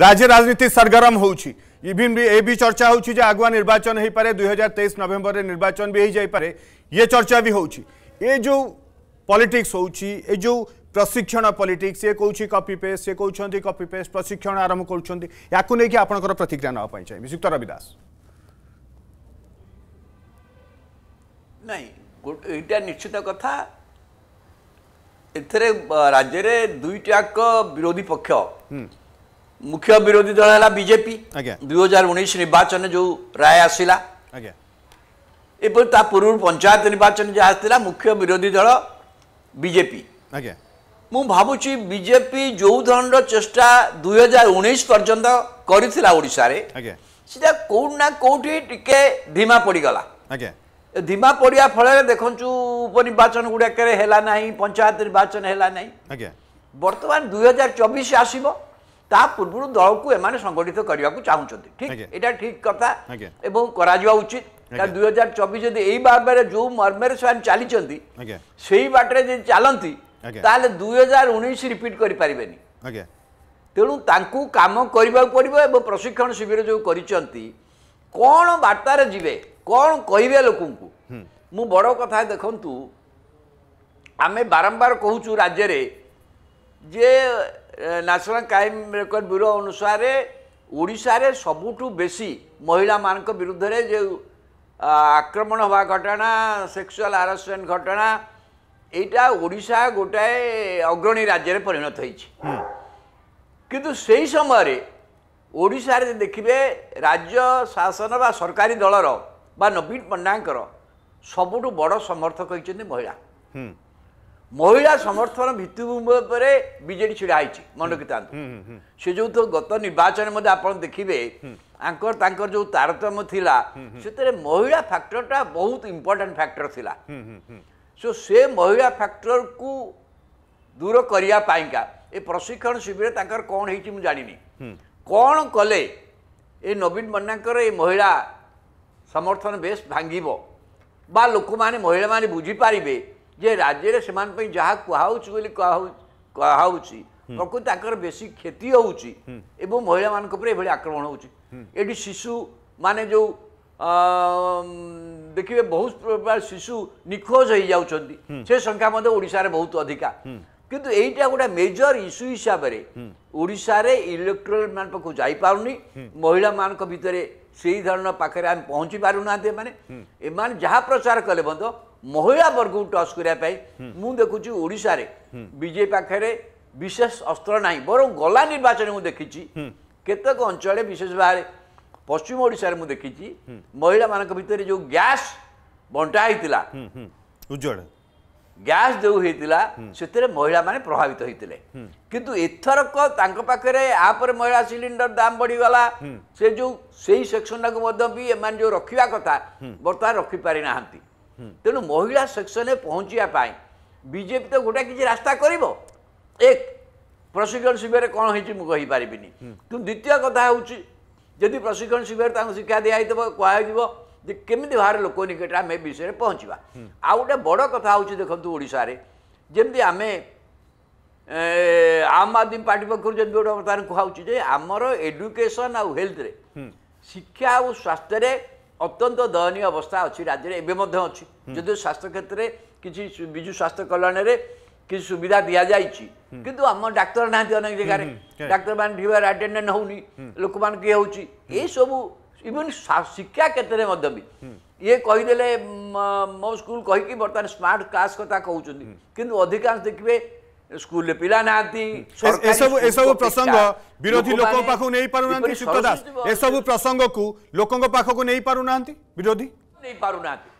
राज्य राजनीति सरगरम हो इभिन भी ए भी चर्चा हो आगुआ निर्वाचन दुई हजार तेईस नवेम्बर में निर्वाचन भी हो जाए ये चर्चा भी हो जो पॉलिटिक्स हो जो प्रशिक्षण पॉलिटिक्स ये कौन कॉपी पेस्ट ये कौन कॉपी पेस्ट प्रशिक्षण आरंभ कर नहीं कि प्रतिक्रिया न चाहिए सुक्त रविदास निश्चित कथा एथरे राज्य दुईटाक विरोधी पक्ष हम्म। ମୁଖ୍ୟ ବିରୋଧୀ ଦଳ ହେଲା ବିଜେପି ଦୁଇ ହଜାର ଉଣେଇଶ ନିର୍ବାଚନରେ ଯେଉଁ ରାୟ ଆସିଲା ଏପରି ତା ପୂର୍ବରୁ ପଞ୍ଚାୟତ ନିର୍ବାଚନ ଯାହା ଆସିଥିଲା ମୁଖ୍ୟ ବିରୋଧୀ ଦଳ ବିଜେପି ମୁଁ ଭାବୁଛି ବିଜେପି ଯେଉଁ ଧରଣର ଚେଷ୍ଟା ଦୁଇ ହଜାର ଉଣେଇଶ ପର୍ଯ୍ୟନ୍ତ କରିଥିଲା ଓଡ଼ିଶାରେ ସେଟା କେଉଁଠି ନା କେଉଁଠି ଟିକେ ଧିମା ପଡ଼ିଗଲା ଧିମା ପଡ଼ିବା ଫଳରେ ଦେଖନ୍ତୁ ଉପନିର୍ବାଚନ ଗୁଡ଼ାକରେ ହେଲା ନାହିଁ ପଞ୍ଚାୟତ ନିର୍ବାଚନ ହେଲା ନାହିଁ ବର୍ତ୍ତମାନ ଦୁଇ ହଜାର ଚବିଶ ଆସିବ ତାହା ପୂର୍ବରୁ ଦଳକୁ ଏମାନେ ସଂଗଠିତ କରିବାକୁ ଚାହୁଁଛନ୍ତି ଠିକ୍ ଏଇଟା ଠିକ୍ କଥା ଏବଂ କରାଯିବା ଉଚିତ କାରଣ ଦୁଇ ହଜାର ଚବିଶ ଯଦି ଏଇ ବାରରେ ଯେଉଁ ମର୍ମରେ ସେମାନେ ଚାଲିଛନ୍ତି ସେଇ ବାଟରେ ଯଦି ଚାଲନ୍ତି ତାହେଲେ ଦୁଇ ହଜାର ଉଣେଇଶ ରିପିଟ୍ କରିପାରିବେନି ତେଣୁ ତାଙ୍କୁ କାମ କରିବାକୁ ପଡ଼ିବ ଏବଂ ପ୍ରଶିକ୍ଷଣ ଶିବିର ଯେଉଁ କରିଛନ୍ତି କ'ଣ ବାର୍ତ୍ତାରେ ଯିବେ କ'ଣ କହିବେ ଲୋକଙ୍କୁ ମୁଁ ବଡ଼ କଥା ଦେଖନ୍ତୁ ଆମେ ବାରମ୍ବାର କହୁଛୁ ରାଜ୍ୟରେ ଯେ ନ୍ୟାସନାଲ୍ କ୍ରାଇମ୍ ରେକର୍ଡ଼ ବ୍ୟୁରୋ ଅନୁସାରେ ଓଡ଼ିଶାରେ ସବୁଠୁ ବେଶୀ ମହିଳାମାନଙ୍କ ବିରୁଦ୍ଧରେ ଯେଉଁ ଆକ୍ରମଣ ହେବା ଘଟଣା ସେକ୍ସୁଆଲ୍ ହାରାସମେଣ୍ଟ ଘଟଣା ଏଇଟା ଓଡ଼ିଶା ଗୋଟାଏ ଅଗ୍ରଣୀ ରାଜ୍ୟରେ ପରିଣତ ହୋଇଛି କିନ୍ତୁ ସେହି ସମୟରେ ଓଡ଼ିଶାରେ ଦେଖିବେ ରାଜ୍ୟ ଶାସନ ବା ସରକାରୀ ଦଳର ବା ନବୀନ ପଟ୍ଟନାୟକଙ୍କର ସବୁଠୁ ବଡ଼ ସମର୍ଥକ ହୋଇଛନ୍ତି ମହିଳା ମହିଳା ସମର୍ଥନ ଭିତ୍ତିଭୂମି ଉପରେ ବିଜେଡି ଛିଡ଼ା ହେଇଛି ମନକିତାନ୍ତୁ ସେ ଯେଉଁ ଗତ ନିର୍ବାଚନରେ ମଧ୍ୟ ଆପଣ ଦେଖିବେ ଆଙ୍କର ତାଙ୍କର ଯେଉଁ ତାରତମ୍ୟ ଥିଲା ସେଥିରେ ମହିଳା ଫ୍ୟାକ୍ଟରଟା ବହୁତ ଇମ୍ପୋର୍ଟାଣ୍ଟ ଫ୍ୟାକ୍ଟର ଥିଲା ସୋ ସେ ମହିଳା ଫ୍ୟାକ୍ଟରକୁ ଦୂର କରିବା ପାଇଁକା ଏ ପ୍ରଶିକ୍ଷଣ ଶିବିର ତାଙ୍କର କ'ଣ ହେଇଛି ମୁଁ ଜାଣିନି କ'ଣ କଲେ ଏ ନବୀନ ପଟ୍ଟନାୟକଙ୍କର ଏ ମହିଳା ସମର୍ଥନ ବେଶ ଭାଙ୍ଗିବ ବା ଲୋକମାନେ ମହିଳାମାନେ ବୁଝିପାରିବେ ଯେ ରାଜ୍ୟରେ ସେମାନଙ୍କ ପାଇଁ ଯାହା କୁହାହେଉଛି ବୋଲି କୁହାହେଉଛି ପ୍ରକୃତି ତାଙ୍କର ବେଶୀ କ୍ଷତି ହେଉଛି ଏବଂ ମହିଳାମାନଙ୍କ ଉପରେ ଏଭଳି ଆକ୍ରମଣ ହେଉଛି ଏଠି ଶିଶୁମାନେ ଯେଉଁ ଦେଖିବେ ବହୁତ ପ୍ରକାର ଶିଶୁ ନିଖୋଜ ହେଇଯାଉଛନ୍ତି ସେ ସଂଖ୍ୟା ମଧ୍ୟ ଓଡ଼ିଶାରେ ବହୁତ ଅଧିକା କିନ୍ତୁ ଏଇଟା ଗୋଟେ ମେଜର ଇସ୍ୟୁ ହିସାବରେ ଓଡ଼ିଶାରେ ଇଲେକ୍ଟ୍ରୋଲ ମାନ ପାଖକୁ ଯାଇପାରୁନି ମହିଳାମାନଙ୍କ ଭିତରେ ସେଇ ଧରଣ ପାଖରେ ଆମେ ପହଞ୍ଚି ପାରୁନାହାନ୍ତି ଏମାନେ ଏମାନେ ଯାହା ପ୍ରଚାର କଲେ ମଧ୍ୟ ମହିଳା ବର୍ଗକୁ ଟଚ୍ କରିବା ପାଇଁ ମୁଁ ଦେଖୁଛି ଓଡ଼ିଶାରେ ବିଜେପି ପାଖରେ ବିଶେଷ ଅସ୍ତ୍ର ନାହିଁ ବରଂ ଗଲା ନିର୍ବାଚନରେ ମୁଁ ଦେଖିଛି କେତେକ ଅଞ୍ଚଳରେ ବିଶେଷ ଭାବରେ ପଶ୍ଚିମ ଓଡ଼ିଶାରେ ମୁଁ ଦେଖିଛି ମହିଳାମାନଙ୍କ ଭିତରେ ଯେଉଁ ଗ୍ୟାସ୍ ବଣ୍ଟା ହେଇଥିଲା ଉଜ୍ଜଳ ଗ୍ୟାସ୍ ଯେଉଁ ହେଇଥିଲା ସେଥିରେ ମହିଳାମାନେ ପ୍ରଭାବିତ ହେଇଥିଲେ କିନ୍ତୁ ଏଥରକ ତାଙ୍କ ପାଖରେ ଆପରେ ମହିଳା ସିଲିଣ୍ଡର ଦାମ ବଢ଼ିଗଲା ସେ ଯେଉଁ ସେଇ ସେକ୍ସନଟାକୁ ମଧ୍ୟ ବି ଏମାନେ ଯେଉଁ ରଖିବା କଥା ବର୍ତ୍ତମାନ ରଖିପାରି ନାହାନ୍ତି ତେଣୁ ମହିଳା ସେକ୍ସନରେ ପହଞ୍ଚିବା ପାଇଁ ବିଜେପି ତ ଗୋଟେ କିଛି ରାସ୍ତା କରିବ ଏକ ପ୍ରଶିକ୍ଷଣ ଶିବିରରେ କ'ଣ ହେଇଛି ମୁଁ କହିପାରିବିନି କିନ୍ତୁ ଦ୍ୱିତୀୟ କଥା ହେଉଛି ଯଦି ପ୍ରଶିକ୍ଷଣ ଶିବିରରେ ତାଙ୍କୁ ଶିକ୍ଷା ଦିଆହେଇଥିବ କୁହାଯିବ ଯେ କେମିତି ଭାବରେ ଲୋକ ନିକଟରେ ଆମେ ଏ ବିଷୟରେ ପହଞ୍ଚିବା ଆଉ ଗୋଟେ ବଡ଼ କଥା ହେଉଛି ଦେଖନ୍ତୁ ଓଡ଼ିଶାରେ ଯେମିତି ଆମେ ଆମ ଆଦମୀ ପାର୍ଟି ପକ୍ଷରୁ ଯେମିତି ଗୋଟେ ତାହେଲେ କୁହାଯାଉଛି ଯେ ଆମର ଏଡୁକେସନ୍ ଆଉ ହେଲ୍ଥରେ ଶିକ୍ଷା ଆଉ ସ୍ୱାସ୍ଥ୍ୟରେ অত্যন্ত দয়নীয় অবস্থা অছি রাজ্যের এবে মধ্যে অছি যদিও স্বাস্থ্য ক্ষেত্রে কিছু বিজু স্বাস্থ্য কল্যাণের কিছু সুবিধা দিয়া যাইছি কিন্তু আমার ডাক্তার না অনেক জায়গায় ডাক্তার মানে ঢিবার আটেন্ডেন্ট হোনি লোক মানে কি হচ্ছে এইসব ইভেন শিক্ষা ক্ষেত্রে মধ্যে বি ইয়ে কহিদেলে মো স্কুল কহিকি বর্তমান স্মার্ট ক্লাস কথা কৌছেন কিন্তু অধিকাংশ দেখবে ସ୍କୁଲରେ ପିଲା ନାହାନ୍ତି ଏସବୁ ଏସବୁ ପ୍ରସଙ୍ଗ ବିରୋଧୀ ଲୋକଙ୍କ ପାଖକୁ ନେଇ ପାରୁନାହାନ୍ତି ସୁପ୍ତ ଦାସ ଏସବୁ ପ୍ରସଙ୍ଗକୁ ଲୋକଙ୍କ ପାଖକୁ ନେଇ ପାରୁନାହାନ୍ତି ବିରୋଧୀ ନେଇ ପାରୁନାହାନ୍ତି